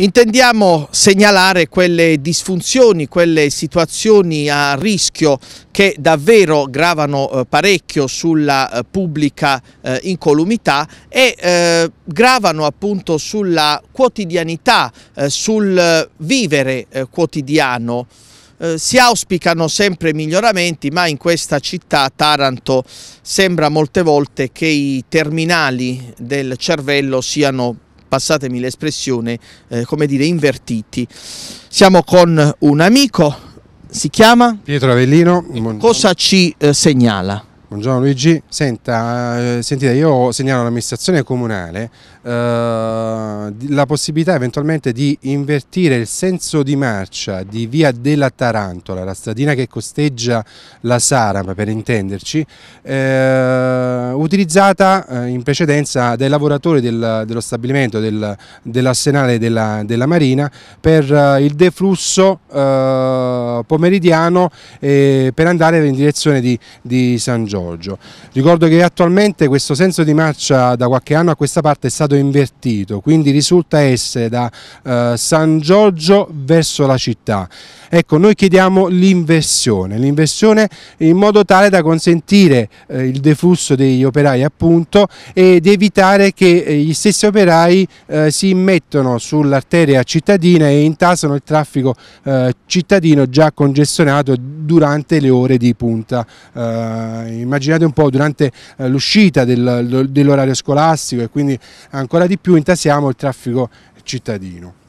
Intendiamo segnalare quelle disfunzioni, quelle situazioni a rischio che davvero gravano eh, parecchio sulla eh, pubblica eh, incolumità e gravano appunto sulla quotidianità, sul vivere quotidiano si auspicano sempre miglioramenti ma in questa città Taranto sembra molte volte che i terminali del cervello siano passatemi l'espressione, eh, come dire, invertiti. Siamo con un amico, si chiama? Pietro Avellino. Ecco, cosa ci eh, segnala? Buongiorno Luigi, Senta, eh, sentite io segnalo all'amministrazione comunale eh, la possibilità eventualmente di invertire il senso di marcia di via della Tarantola, la stradina che costeggia la Sarama per intenderci, eh, utilizzata eh, in precedenza dai lavoratori del, dello stabilimento del, dell'arsenale della, della, Marina per eh, il deflusso eh, pomeridiano per andare in direzione di, di San Giorgio. Giorgio. Ricordo che attualmente questo senso di marcia da qualche anno a questa parte è stato invertito, quindi risulta essere da eh, San Giorgio verso la città. Ecco, noi chiediamo l'inversione, l'inversione in modo tale da consentire eh, il deflusso degli operai appunto ed evitare che eh, gli stessi operai eh, si immettono sull'arteria cittadina e intasano il traffico eh, cittadino già congestionato durante le ore di punta in immaginate un po' durante eh, l'uscita dell'orario scolastico e quindi ancora di più intasiamo il traffico cittadino.